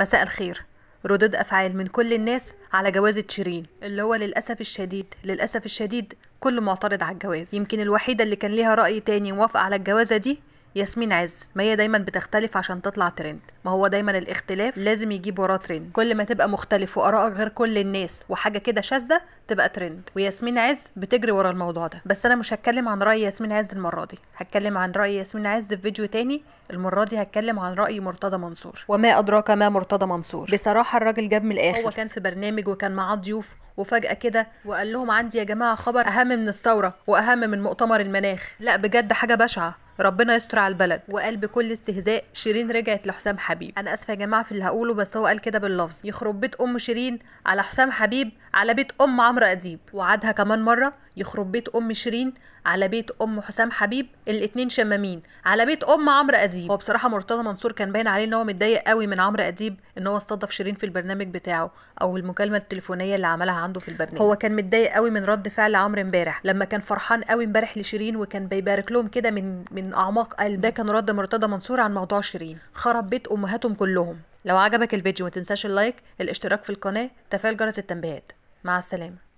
مساء الخير ردود أفعال من كل الناس على جوازة شيرين اللي هو للأسف الشديد للأسف الشديد كل معترض على الجواز يمكن الوحيدة اللي كان ليها رأي تاني موافقة على الجوازة دي ياسمين عز ما هي دايما بتختلف عشان تطلع ترند ما هو دايما الاختلاف لازم يجيب وراه ترند كل ما تبقى مختلف وارائك غير كل الناس وحاجه كده شاذه تبقى ترند وياسمين عز بتجري ورا الموضوع ده بس انا مش هتكلم عن راي ياسمين عز المره دي هتكلم عن راي ياسمين عز في فيديو تاني المره دي هتكلم عن راي مرتضى منصور وما ادراك ما مرتضى منصور بصراحه الراجل جاب من الاخر هو كان في برنامج وكان معاه ضيوف وفجأة كده وقال لهم عندي يا جماعة خبر أهم من الثورة وأهم من مؤتمر المناخ لا بجد حاجة بشعة ربنا يستر على البلد وقال بكل استهزاء شيرين رجعت لحسام حبيب انا اسفه يا جماعه في اللي هقوله بس هو قال كده باللفظ يخرب بيت ام شيرين على حسام حبيب على بيت ام عمرو اديب وعدها كمان مره يخرب بيت ام شيرين على بيت ام حسام حبيب الاثنين شمامين على بيت ام عمرو اديب هو بصراحه مرتضى منصور كان باين عليه ان هو متضايق قوي من عمرو اديب ان هو استضاف شيرين في البرنامج بتاعه او المكالمه التليفونيه اللي عملها عنده في البرنامج هو كان متضايق قوي من رد فعل عمرو امبارح لما كان فرحان قوي امبارح لشيرين وكان بيبارك لهم كده من من من أعماق قلب ده كان رد مرتضى منصور عن موضوع شيرين خرب بيت أمهاتهم كلهم لو عجبك الفيديو ما تنساش اللايك الاشتراك في القناة تفعيل جرس التنبيهات مع السلامة